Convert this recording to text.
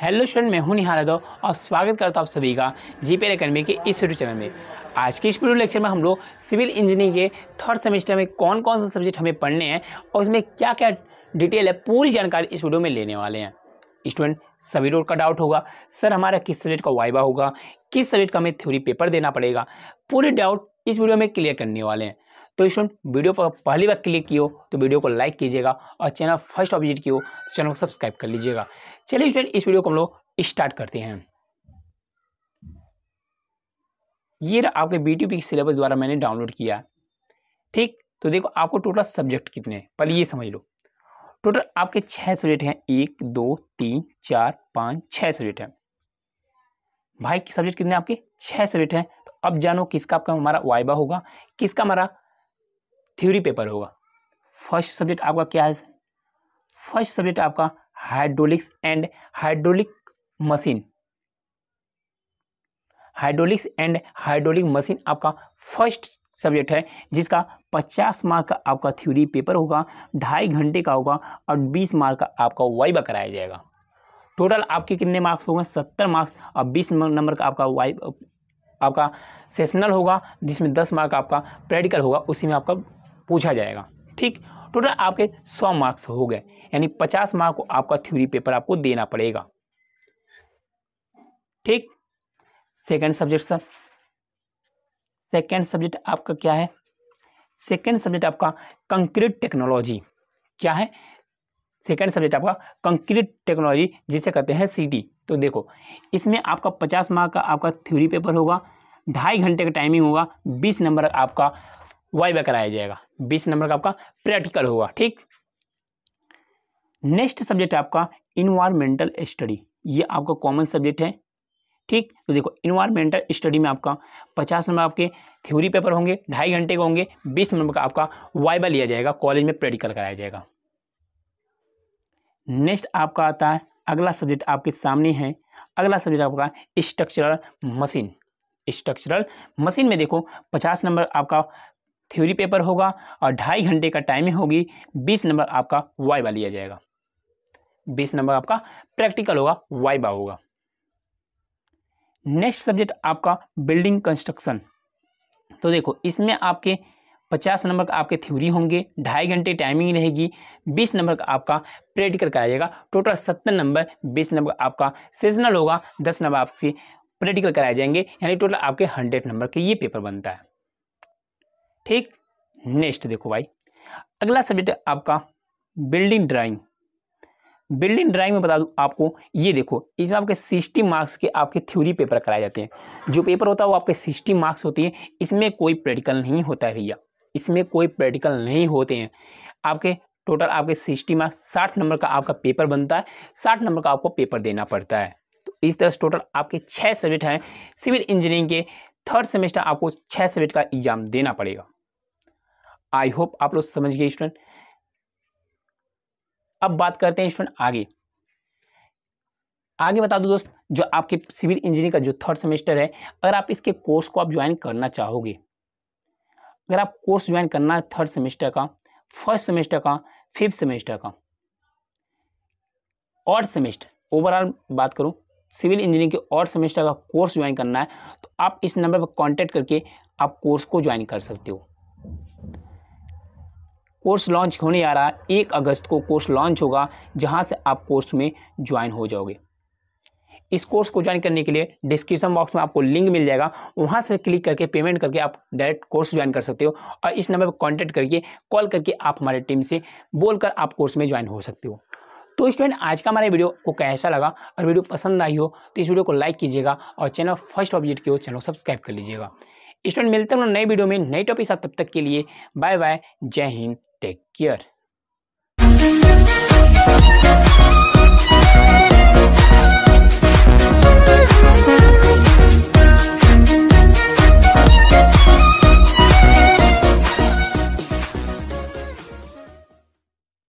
hello student मैं हूं निहार यादव और स्वागत करता हूं आप सभी का जी पी अकेडमी के इस वीडियो चैनल में आज के इस वीडियो लेक्चर में हम लोग सिविल इंजीनियरिंग के थर्ड सेमेस्टर में कौन कौन से सब्जेक्ट हमें पढ़ने हैं और उसमें क्या क्या डिटेल है पूरी जानकारी इस वीडियो में लेने वाले हैं स्टूडेंट सभी रोड का डाउट होगा सर हमारा किस सब्जेक्ट का वाइवा होगा किस सब्जेक्ट का हमें थ्योरी पेपर देना पड़ेगा पूरे डाउट इस वीडियो में क्लियर करने वाले हैं तो स्टूडेंट वीडियो पर पहली बार क्लिक की हो तो वीडियो को लाइक कीजिएगा और चैनल फर्स्ट ऑफ विजिट हो तो चैनल को सब्सक्राइब कर लीजिएगा चलिए स्टूडेंट इस वीडियो को हम लोग स्टार्ट करते हैं ये आपके बी टी सिलेबस द्वारा मैंने डाउनलोड किया ठीक तो देखो आपको टोटल सब्जेक्ट कितने हैं पहले ये समझ लो टोटल आपके छः सब्जेक्ट हैं एक दो तीन चार पाँच छः सब्जेक्ट हैं भाई की सब्जेक्ट कितने आपके छः सब्जेक्ट हैं तो अब जानो किसका आपका हमारा वाइबा होगा किसका हमारा थ्योरी पेपर होगा फर्स्ट सब्जेक्ट आपका क्या है फर्स्ट सब्जेक्ट आपका hydraulics and hydraulic machine hydraulics and hydraulic machine आपका फर्स्ट सब्जेक्ट है जिसका 50 मार्क का आपका थ्योरी पेपर होगा ढाई घंटे का होगा और 20 मार्क का आपका वाइबा कराया जाएगा टोटल आपके कितने मार्क्स होंगे सत्तर मार्क्स और बीस नंबर का आपका वाइब आपका सेशनल होगा जिसमें दस मार्क आपका प्रैक्टिकल होगा उसी में आपका पूछा जाएगा ठीक टोटल आपके सौ मार्क्स हो गए यानी पचास मार्क आपका थ्योरी पेपर आपको देना पड़ेगा ठीक second subject sir second subject आपका क्या है सेकंड सब्जेक्ट आपका कंक्रीट टेक्नोलॉजी क्या है सेकंड सब्जेक्ट आपका कंक्रीट टेक्नोलॉजी जिसे कहते हैं सी तो देखो इसमें आपका पचास मार्क का आपका थ्योरी पेपर होगा ढाई घंटे का टाइमिंग होगा बीस नंबर आपका वाई बाय कराया जाएगा बीस नंबर का आपका प्रैक्टिकल होगा ठीक नेक्स्ट सब्जेक्ट है आपका इन्वायरमेंटल स्टडी ये आपका कॉमन सब्जेक्ट है ठीक तो देखो इन्वायरमेंटल स्टडी में आपका पचास नंबर आपके थ्योरी पेपर होंगे ढाई घंटे के होंगे बीस नंबर का आपका वाइबा लिया जाएगा कॉलेज में प्रैक्टिकल कराया जाएगा नेक्स्ट आपका आता है अगला सब्जेक्ट आपके सामने है अगला सब्जेक्ट आपका स्ट्रक्चरल मशीन स्ट्रक्चरल मशीन में देखो पचास नंबर आपका थ्योरी पेपर होगा और ढाई घंटे का टाइमिंग होगी बीस नंबर आपका वाइबा लिया जाएगा बीस नंबर आपका प्रैक्टिकल होगा वाइबा होगा नेक्स्ट सब्जेक्ट आपका बिल्डिंग कंस्ट्रक्शन तो देखो इसमें आपके पचास नंबर का आपके थ्योरी होंगे ढाई घंटे टाइमिंग रहेगी बीस नंबर का आपका प्रैक्टिकल कराया जाएगा टोटल सत्तर नंबर बीस नंबर आपका सीजनल होगा दस नंबर आपके प्रैक्टिकल कराए जाएंगे यानी टोटल आपके हंड्रेड नंबर के ये पेपर बनता है ठीक नेक्स्ट देखो भाई अगला सब्जेक्ट आपका बिल्डिंग ड्राइंग बिल्डिंग ड्राइंग में बता दूं आपको ये देखो इसमें आपके सिक्सटी मार्क्स के आपके थ्योरी पेपर कराए जाते हैं जो पेपर होता है वो आपके सिक्सटी मार्क्स होती हैं इसमें कोई प्रैक्टिकल नहीं होता है भैया इसमें कोई प्रैक्टिकल नहीं होते हैं आपके टोटल आपके सिक्सटी मार्क्स साठ नंबर का आपका पेपर बनता है साठ नंबर का आपको पेपर देना पड़ता है तो इस तरह से टोटल आपके छः सब्जेक्ट हैं सिविल इंजीनियरिंग के थर्ड सेमेस्टर आपको छः सब्जेक्ट का एग्ज़ाम देना पड़ेगा आई होप आप लोग समझ गए स्टूडेंट अब बात करते हैं स्टूडेंट आगे आगे बता दो दोस्त जो आपके सिविल इंजीनियरिंग का जो थर्ड सेमेस्टर है अगर आप इसके कोर्स को आप ज्वाइन करना चाहोगे अगर आप कोर्स ज्वाइन करना है थर्ड सेमेस्टर का फर्स्ट सेमेस्टर का फिफ्थ सेमेस्टर का और सेमेस्टर ओवरऑल बात करूं सिविल इंजीनियरिंग के और सेमेस्टर का कोर्स ज्वाइन करना है तो आप इस नंबर पर कॉन्टेक्ट करके आप कोर्स को ज्वाइन कर सकते हो कोर्स लॉन्च होने आ रहा है एक अगस्त को कोर्स लॉन्च होगा जहां से आप कोर्स में ज्वाइन हो जाओगे इस कोर्स को ज्वाइन करने के लिए डिस्क्रिप्शन बॉक्स में आपको लिंक मिल जाएगा वहाँ से क्लिक करके पेमेंट करके आप डायरेक्ट कोर्स ज्वाइन कर सकते हो और इस नंबर पर कॉन्टैक्ट करके कॉल करके आप हमारे टीम से बोलकर आप कोर्स में ज्वाइन हो सकते हो तो स्टूडेंट आज का हमारे वीडियो को कैसा लगा और वीडियो पसंद आई हो तो इस वीडियो को लाइक कीजिएगा और चैनल फर्स्ट ऑब्जेक्ट के हो चैनल को सब्सक्राइब कर लीजिएगा स्टूडेंट मिलते हैं नए वीडियो में नई टॉपिक साथ तब तक के लिए बाय बाय जय हिंद टेक केयर